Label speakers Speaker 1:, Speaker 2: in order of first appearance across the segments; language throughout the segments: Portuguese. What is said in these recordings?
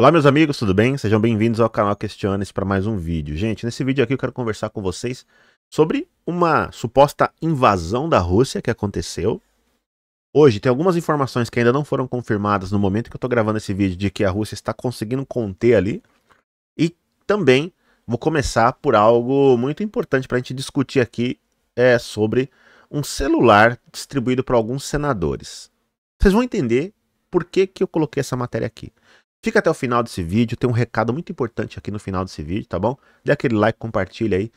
Speaker 1: Olá meus amigos, tudo bem? Sejam bem-vindos ao canal Questiones para mais um vídeo. Gente, nesse vídeo aqui eu quero conversar com vocês sobre uma suposta invasão da Rússia que aconteceu. Hoje tem algumas informações que ainda não foram confirmadas no momento que eu estou gravando esse vídeo de que a Rússia está conseguindo conter ali. E também vou começar por algo muito importante para a gente discutir aqui é sobre um celular distribuído para alguns senadores. Vocês vão entender por que, que eu coloquei essa matéria aqui. Fica até o final desse vídeo, tem um recado muito importante aqui no final desse vídeo, tá bom? Dê aquele like, compartilha aí,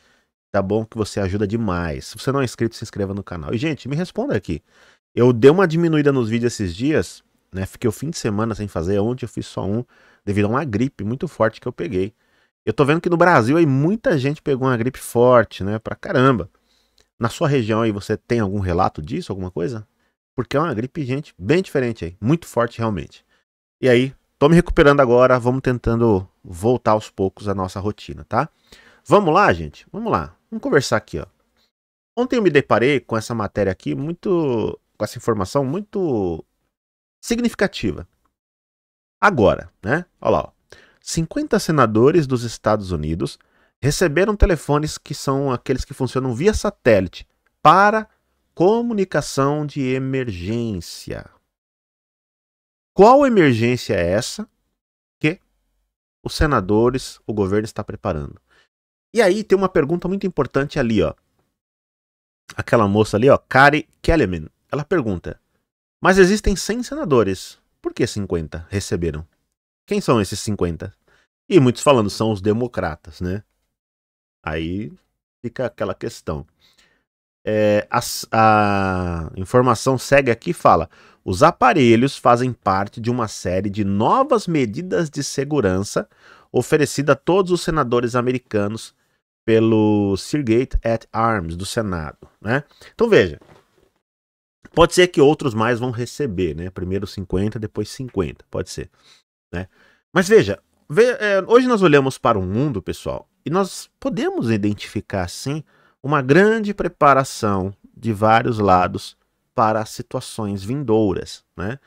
Speaker 1: tá bom? Que você ajuda demais. Se você não é inscrito, se inscreva no canal. E, gente, me responda aqui. Eu dei uma diminuída nos vídeos esses dias, né? Fiquei o fim de semana sem fazer, ontem eu fiz só um, devido a uma gripe muito forte que eu peguei. Eu tô vendo que no Brasil aí muita gente pegou uma gripe forte, né? Pra caramba. Na sua região aí você tem algum relato disso, alguma coisa? Porque é uma gripe, gente, bem diferente aí, muito forte realmente. E aí, Tô me recuperando agora, vamos tentando voltar aos poucos a nossa rotina, tá? Vamos lá, gente? Vamos lá. Vamos conversar aqui, ó. Ontem eu me deparei com essa matéria aqui muito com essa informação muito significativa. Agora, né? Olha lá, ó. 50 senadores dos Estados Unidos receberam telefones que são aqueles que funcionam via satélite para comunicação de emergência. Qual emergência é essa que os senadores, o governo está preparando? E aí tem uma pergunta muito importante ali, ó. Aquela moça ali, ó, Kari Kellerman, ela pergunta: "Mas existem 100 senadores. Por que 50 receberam? Quem são esses 50?" E muitos falando são os democratas, né? Aí fica aquela questão. É, a, a informação segue aqui e fala: os aparelhos fazem parte de uma série de novas medidas de segurança oferecida a todos os senadores americanos pelo Sirgate at Arms do Senado, né? Então veja, pode ser que outros mais vão receber, né? Primeiro 50, depois 50, pode ser, né? Mas veja, é, hoje nós olhamos para o mundo, pessoal, e nós podemos identificar sim uma grande preparação de vários lados para situações vindouras. Né?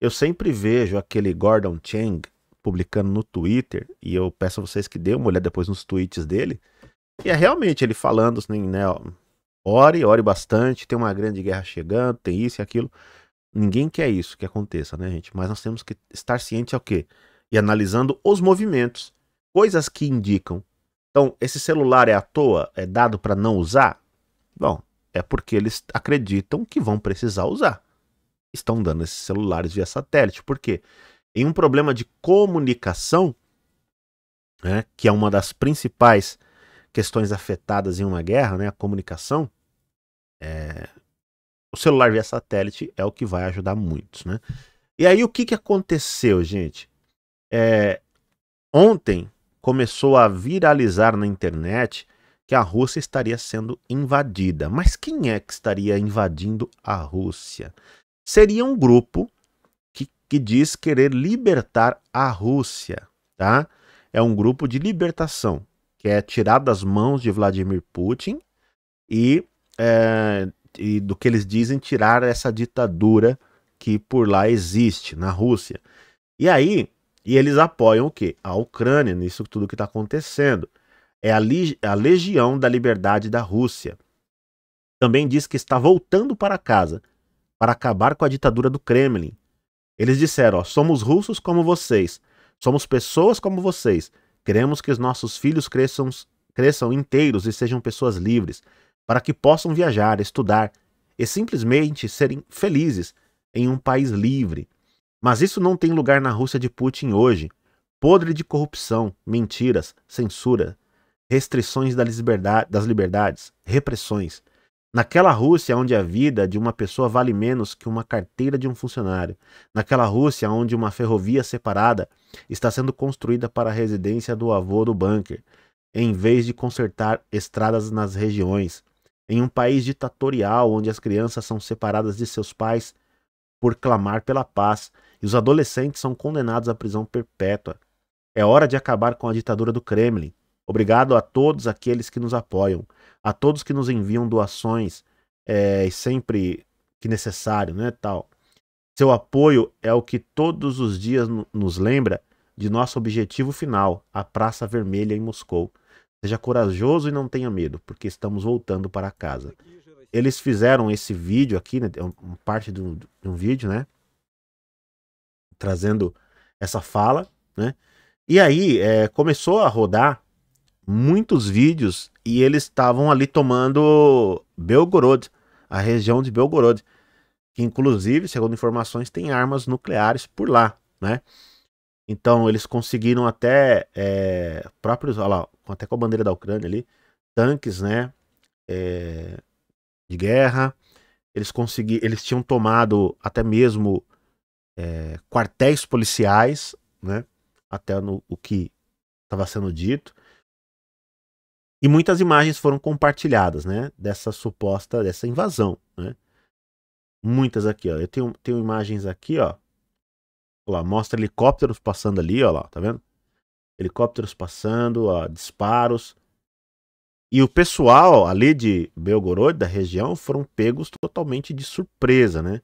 Speaker 1: Eu sempre vejo aquele Gordon Chang publicando no Twitter, e eu peço a vocês que dêem uma olhada depois nos tweets dele, e é realmente ele falando assim, né, ó, ore, ore bastante, tem uma grande guerra chegando, tem isso e aquilo. Ninguém quer isso que aconteça, né, gente? Mas nós temos que estar cientes ao quê? E analisando os movimentos, coisas que indicam então, esse celular é à toa? É dado para não usar? Bom, é porque eles acreditam que vão precisar usar. Estão dando esses celulares via satélite. Por quê? Em um problema de comunicação, né, que é uma das principais questões afetadas em uma guerra, né, a comunicação, é... o celular via satélite é o que vai ajudar muitos. Né? E aí, o que, que aconteceu, gente? É... ontem, começou a viralizar na internet que a Rússia estaria sendo invadida. Mas quem é que estaria invadindo a Rússia? Seria um grupo que, que diz querer libertar a Rússia, tá? É um grupo de libertação, que é tirar das mãos de Vladimir Putin e, é, e do que eles dizem tirar essa ditadura que por lá existe na Rússia. E aí e eles apoiam o quê? A Ucrânia nisso tudo que está acontecendo. É a, a Legião da Liberdade da Rússia. Também diz que está voltando para casa para acabar com a ditadura do Kremlin. Eles disseram: ó, somos russos como vocês, somos pessoas como vocês, queremos que os nossos filhos cresçam, cresçam inteiros e sejam pessoas livres, para que possam viajar, estudar e simplesmente serem felizes em um país livre. Mas isso não tem lugar na Rússia de Putin hoje, podre de corrupção, mentiras, censura, restrições das liberdades, repressões. Naquela Rússia onde a vida de uma pessoa vale menos que uma carteira de um funcionário, naquela Rússia onde uma ferrovia separada está sendo construída para a residência do avô do bunker, em vez de consertar estradas nas regiões, em um país ditatorial onde as crianças são separadas de seus pais por clamar pela paz os adolescentes são condenados à prisão perpétua. É hora de acabar com a ditadura do Kremlin. Obrigado a todos aqueles que nos apoiam, a todos que nos enviam doações é, sempre que necessário, né, tal. Seu apoio é o que todos os dias nos lembra de nosso objetivo final, a Praça Vermelha em Moscou. Seja corajoso e não tenha medo, porque estamos voltando para casa. Eles fizeram esse vídeo aqui, né, é parte de um, de um vídeo, né? trazendo essa fala, né? E aí é, começou a rodar muitos vídeos e eles estavam ali tomando Belgorod, a região de Belgorod, que inclusive, segundo informações, tem armas nucleares por lá, né? Então eles conseguiram até é, próprios, olha lá, até com a bandeira da Ucrânia ali, tanques, né, é, de guerra. Eles consegui, eles tinham tomado até mesmo é, quartéis policiais, né? Até no, o que estava sendo dito. E muitas imagens foram compartilhadas, né? Dessa suposta, dessa invasão, né? Muitas aqui, ó. Eu tenho, tenho imagens aqui, ó. Lá, mostra helicópteros passando ali, ó lá, tá vendo? Helicópteros passando, ó, disparos. E o pessoal ali de Belgorod, da região, foram pegos totalmente de surpresa, né?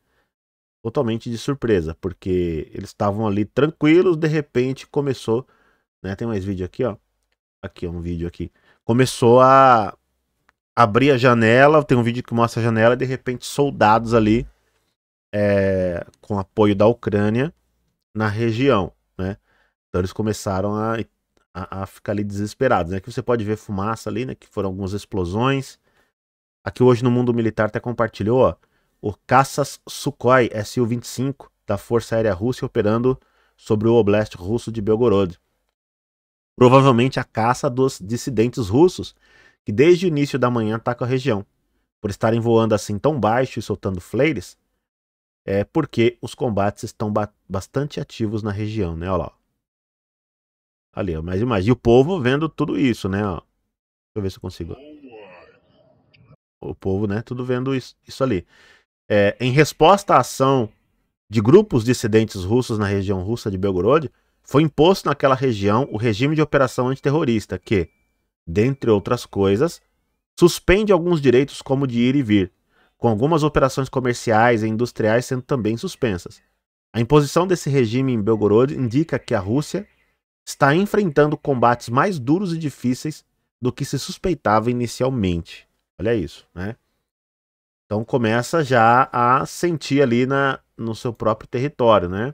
Speaker 1: totalmente de surpresa, porque eles estavam ali tranquilos, de repente começou, né? Tem mais vídeo aqui, ó. Aqui, um vídeo aqui. Começou a abrir a janela, tem um vídeo que mostra a janela, e de repente soldados ali, é, com apoio da Ucrânia, na região, né? Então eles começaram a, a, a ficar ali desesperados, né? Aqui você pode ver fumaça ali, né? Que foram algumas explosões. Aqui hoje no Mundo Militar até compartilhou, ó o caças Sukhoi Su-25 da Força Aérea Russa operando sobre o Oblast russo de Belgorod. Provavelmente a caça dos dissidentes russos que desde o início da manhã atacam tá a região, por estarem voando assim tão baixo e soltando flares, é porque os combates estão ba bastante ativos na região, né? Olha lá. Ali, mas imagina o povo vendo tudo isso, né? Ó. Deixa eu ver se eu consigo. O povo, né? Tudo vendo isso, isso ali é, em resposta à ação de grupos dissidentes russos na região russa de Belgorod, foi imposto naquela região o regime de operação antiterrorista, que, dentre outras coisas, suspende alguns direitos como de ir e vir, com algumas operações comerciais e industriais sendo também suspensas. A imposição desse regime em Belgorod indica que a Rússia está enfrentando combates mais duros e difíceis do que se suspeitava inicialmente. Olha isso, né? Então começa já a sentir ali na, no seu próprio território, né?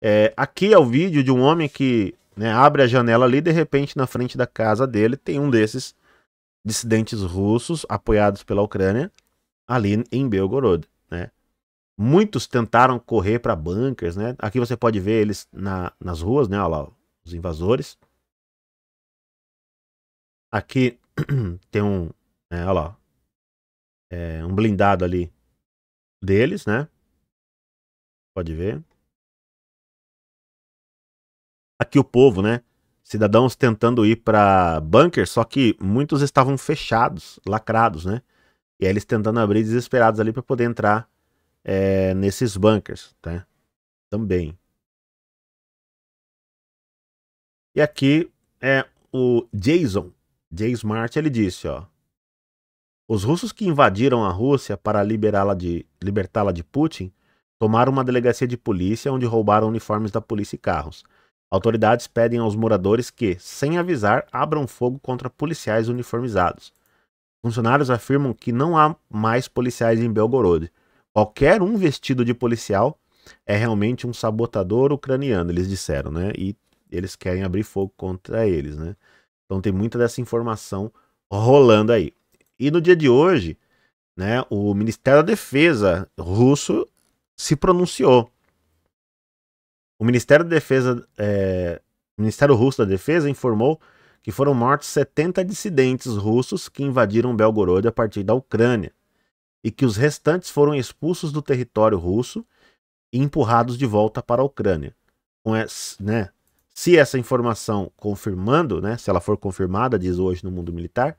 Speaker 1: É, aqui é o vídeo de um homem que né, abre a janela ali, de repente na frente da casa dele tem um desses dissidentes russos apoiados pela Ucrânia ali em Belgorod, né? Muitos tentaram correr para bunkers, né? Aqui você pode ver eles na, nas ruas, né? Olha lá, os invasores. Aqui tem um, né, olha lá, é, um blindado ali deles, né? Pode ver. Aqui o povo, né? Cidadãos tentando ir para bunker, só que muitos estavam fechados, lacrados, né? E aí eles tentando abrir desesperados ali para poder entrar é, nesses bunkers, tá? Também. E aqui é o Jason, Jay Smart, ele disse, ó. Os russos que invadiram a Rússia para libertá-la de, libertá de Putin tomaram uma delegacia de polícia onde roubaram uniformes da polícia e carros. Autoridades pedem aos moradores que, sem avisar, abram fogo contra policiais uniformizados. Funcionários afirmam que não há mais policiais em Belgorod. Qualquer um vestido de policial é realmente um sabotador ucraniano, eles disseram, né? E eles querem abrir fogo contra eles, né? Então tem muita dessa informação rolando aí. E no dia de hoje, né, o Ministério da Defesa russo se pronunciou. O Ministério da Defesa, é, o Ministério Russo da Defesa informou que foram mortos 70 dissidentes russos que invadiram Belgorod a partir da Ucrânia e que os restantes foram expulsos do território russo e empurrados de volta para a Ucrânia. Com né, se essa informação confirmando, né, se ela for confirmada, diz hoje no mundo militar,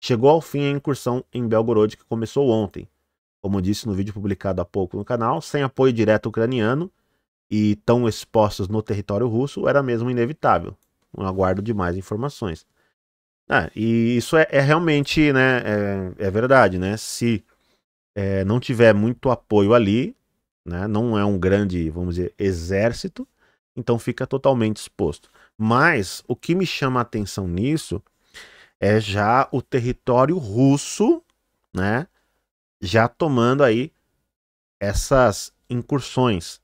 Speaker 1: Chegou ao fim a incursão em Belgorod que começou ontem. Como disse no vídeo publicado há pouco no canal, sem apoio direto ucraniano e tão expostos no território russo, era mesmo inevitável. Não aguardo demais informações. Ah, e isso é, é realmente, né, é, é, verdade, né? Se é, não tiver muito apoio ali, né, não é um grande, vamos dizer, exército, então fica totalmente exposto. Mas o que me chama a atenção nisso é já o território russo, né? Já tomando aí essas incursões,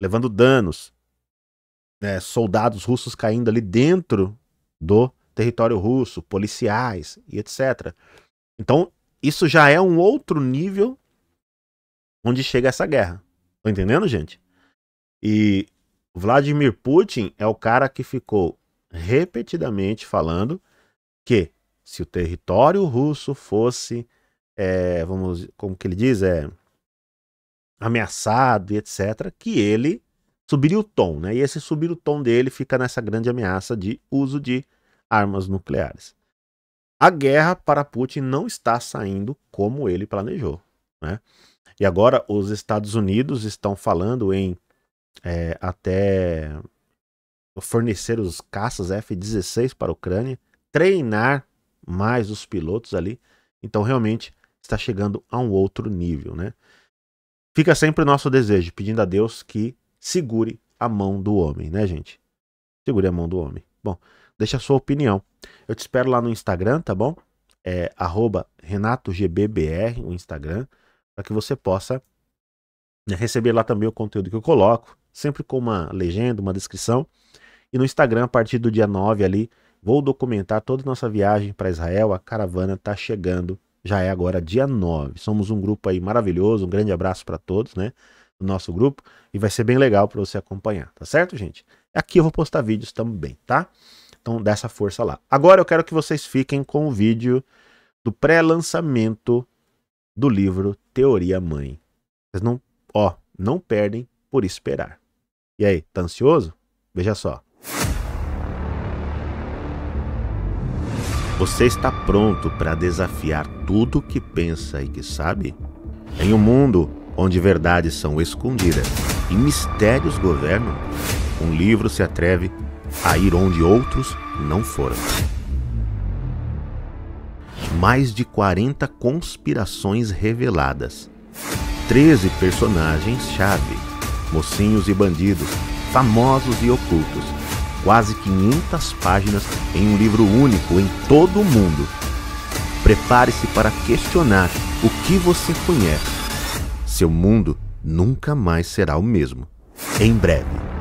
Speaker 1: levando danos, né? soldados russos caindo ali dentro do território russo, policiais e etc. Então, isso já é um outro nível onde chega essa guerra. Tá entendendo, gente? E Vladimir Putin é o cara que ficou repetidamente falando que se o território russo fosse, é, vamos, como que ele diz, é ameaçado e etc, que ele subiria o tom, né? E esse subir o tom dele fica nessa grande ameaça de uso de armas nucleares. A guerra para Putin não está saindo como ele planejou, né? E agora os Estados Unidos estão falando em é, até fornecer os caças F-16 para a Ucrânia treinar mais os pilotos ali. Então realmente está chegando a um outro nível, né? Fica sempre o nosso desejo, pedindo a Deus que segure a mão do homem, né, gente? Segure a mão do homem. Bom, deixa a sua opinião. Eu te espero lá no Instagram, tá bom? É RenatoGBBR, o Instagram, para que você possa né, receber lá também o conteúdo que eu coloco, sempre com uma legenda, uma descrição. E no Instagram, a partir do dia 9 ali, Vou documentar toda a nossa viagem para Israel. A caravana está chegando. Já é agora dia 9. Somos um grupo aí maravilhoso. Um grande abraço para todos, né? Do nosso grupo. E vai ser bem legal para você acompanhar, tá certo, gente? Aqui eu vou postar vídeos também, tá? Então, dessa força lá. Agora eu quero que vocês fiquem com o vídeo do pré-lançamento do livro Teoria Mãe. Vocês não, ó, não perdem por esperar. E aí, tá ansioso? Veja só. Você está pronto para desafiar tudo o que pensa e que sabe? Em um mundo onde verdades são escondidas e mistérios governam, um livro se atreve a ir onde outros não foram. Mais de 40 conspirações reveladas. 13 personagens-chave, mocinhos e bandidos, famosos e ocultos quase 500 páginas em um livro único em todo o mundo. Prepare-se para questionar o que você conhece. Seu mundo nunca mais será o mesmo. Em breve.